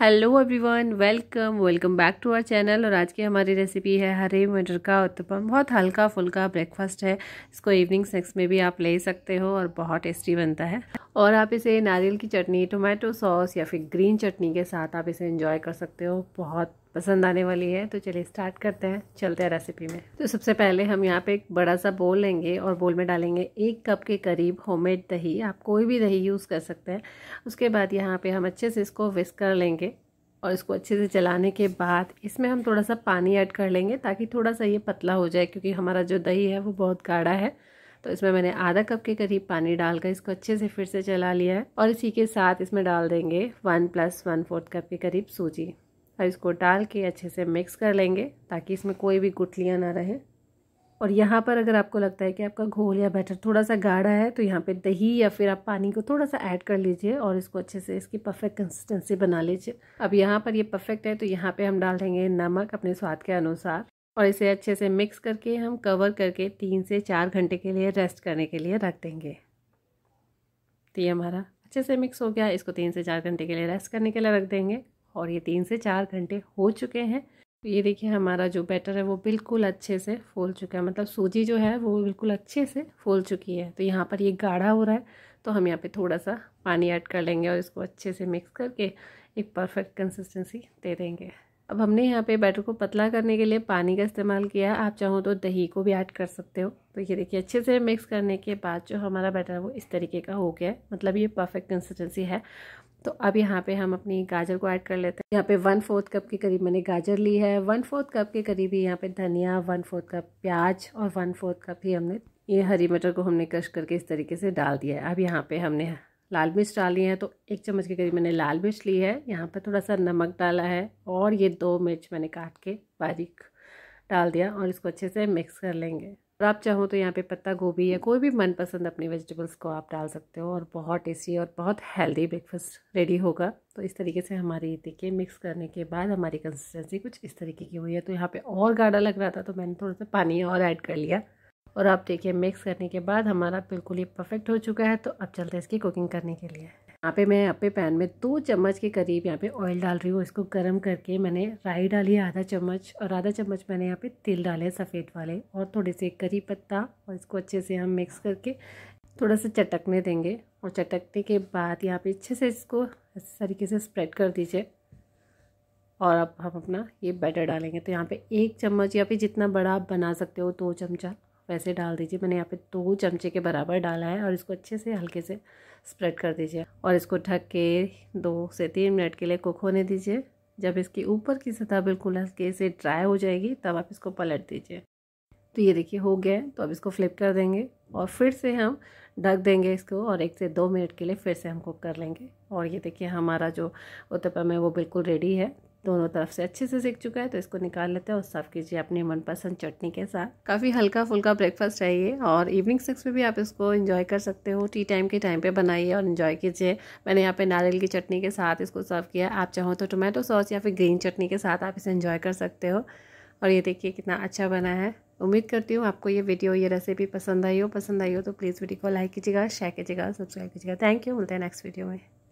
hello everyone welcome welcome back to our channel और आज की हमारी रेसिपी है हरे मटर का उत्तपम बहुत हल्का फुल्का ब्रेकफास्ट है इसको इवनिंग स्नैक्स में भी आप ले सकते हो और बहुत टेस्टी बनता है और आप इसे नारियल की चटनी टोमेटो सॉस या फिर ग्रीन चटनी के साथ आप इसे इंजॉय कर सकते हो बहुत पसंद आने वाली है तो चलिए स्टार्ट करते हैं चलते हैं रेसिपी में तो सबसे पहले हम यहाँ पे एक बड़ा सा बोल लेंगे और बोल में डालेंगे एक कप के करीब होममेड दही आप कोई भी दही यूज़ कर सकते हैं उसके बाद यहाँ पे हम अच्छे से इसको विस्क कर लेंगे और इसको अच्छे से चलाने के बाद इसमें हम थोड़ा सा पानी ऐड कर लेंगे ताकि थोड़ा सा ये पतला हो जाए क्योंकि हमारा जो दही है वो बहुत गाढ़ा है तो इसमें मैंने आधा कप के करीब पानी डालकर इसको अच्छे से फिर से चला लिया है और इसी के साथ इसमें डाल देंगे one plus one fourth cup के करीब सूजी और इसको डाल के अच्छे से मिक्स कर लेंगे ताकि इसमें कोई भी गुटलियाँ ना रहे और यहाँ पर अगर आपको लगता है कि आपका घोल या बैटर थोड़ा सा गाढ़ा है तो यहाँ पे दही या फिर आप पानी को थोड़ा सा ऐड कर लीजिए और इसको अच्छे से इसकी परफेक्ट कंसिस्टेंसी बना लीजिए अब यहाँ पर ये यह परफेक्ट है तो यहाँ पे हम डाल देंगे नमक अपने स्वाद के अनुसार और इसे अच्छे से मिक्स करके हम कवर करके तीन से चार घंटे के लिए रेस्ट करने के लिए रख देंगे तो ये हमारा अच्छे से मिक्स हो गया इसको तीन से चार घंटे के लिए रेस्ट करने के लिए रख देंगे और ये तीन से चार घंटे हो चुके हैं तो ये देखिए हमारा जो बैटर है वो बिल्कुल अच्छे से फूल चुका है मतलब सूजी जो है वो बिल्कुल अच्छे से फूल चुकी है तो यहाँ पर ये गाढ़ा हो रहा है तो हम यहाँ पे थोड़ा सा पानी ऐड कर लेंगे और इसको अच्छे से मिक्स करके एक परफेक्ट कंसिस्टेंसी दे देंगे अब हमने यहाँ पे बैटर को पतला करने के लिए पानी का इस्तेमाल किया आप चाहो तो दही को भी ऐड कर सकते हो तो ये देखिए अच्छे से मिक्स करने के बाद जो हमारा बैटर है वो इस तरीके का हो गया है मतलब ये परफेक्ट कंसिस्टेंसी है तो अब यहाँ पे हम अपनी गाजर को ऐड कर लेते हैं यहाँ पे वन फोर्थ कप के करीब मैंने गाजर ली है वन फोर्थ कप के करीब ही यहाँ पे धनिया वन फोर्थ कप प्याज और वन फोर्थ कप ही हमने ये हरी मटर को हमने कश करके इस तरीके से डाल दिया है अब यहाँ पे हमने लाल मिर्च डाली है तो एक चम्मच के करीब मैंने लाल मिर्च ली है यहाँ पर थोड़ा सा नमक डाला है और ये दो मिर्च मैंने काट के बारीक डाल दिया और इसको अच्छे से मिक्स कर लेंगे और आप चाहो तो यहाँ पे पत्ता गोभी या कोई भी मनपसंद अपनी वेजिटेबल्स को आप डाल सकते हो और बहुत टेस्टी और बहुत हेल्दी ब्रेकफास्ट रेडी होगा तो इस तरीके से हमारी देखिए मिक्स करने के बाद हमारी कंसिस्टेंसी कुछ इस तरीके की हुई है तो यहाँ पे और गाढ़ा लग रहा था तो मैंने थोड़ा सा पानी और ऐड कर लिया और आप देखिए मिक्स करने के बाद हमारा बिल्कुल ही परफेक्ट हो चुका है तो अब चलते हैं इसकी कुकिंग करने के लिए यहाँ पे मैं यहाँ पे पैन में दो चम्मच के करीब यहाँ पे ऑयल डाल रही हूँ इसको गर्म करके मैंने राई डाली है आधा चम्मच और आधा चम्मच मैंने यहाँ पे तिल डाले सफ़ेद वाले और थोड़े से करी पत्ता और इसको अच्छे से हम मिक्स करके थोड़ा सा चटकने देंगे और चटकने के बाद यहाँ पे अच्छे से इसको इस तरीके से स्प्रेड कर दीजिए और अब हम अपना ये बैटर डालेंगे तो यहाँ पर एक चम्मच या फिर जितना बड़ा आप बना सकते हो दो चमचा वैसे डाल दीजिए मैंने यहाँ पे दो चमचे के बराबर डाला है और इसको अच्छे से हल्के से स्प्रेड कर दीजिए और इसको ढक के दो से तीन मिनट के लिए कुक होने दीजिए जब इसकी ऊपर की सतह बिल्कुल हल्के से ड्राई हो जाएगी तब आप इसको पलट दीजिए तो ये देखिए हो गया है तो अब इसको फ्लिप कर देंगे और फिर से हम ढक देंगे इसको और एक से दो मिनट के लिए फिर से हम कुक कर लेंगे और ये देखिए हमारा जो उत्तपम है वो बिल्कुल रेडी है दोनों तरफ से अच्छे से सेक चुका है तो इसको निकाल लेते हैं और सर्व कीजिए अपनी मनपसंद चटनी के साथ काफ़ी हल्का फुल्का ब्रेकफास्ट है ये और इवनिंग सिक्स में भी आप इसको इन्जॉय कर सकते हो टी टाइम के टाइम पे बनाइए और इन्जॉय कीजिए मैंने यहाँ पे नारियल की चटनी के साथ इसको सर्व किया आप चाहो तो टोमेटो सॉस या फिर ग्रीन चटनी के साथ आप इसे इन्जॉय कर सकते हो और ये देखिए कितना अच्छा बना है उम्मीद करती हूँ आपको ये वीडियो ये रेसिपी पसंद आई हो पसंद आई हो तो प्लीज़ वीडियो को लाइक कीजिएगा शेयर कीजिएगा सब्सक्राइब कीजिएगा थैंक यू मिलते हैं नेक्स्ट वीडियो में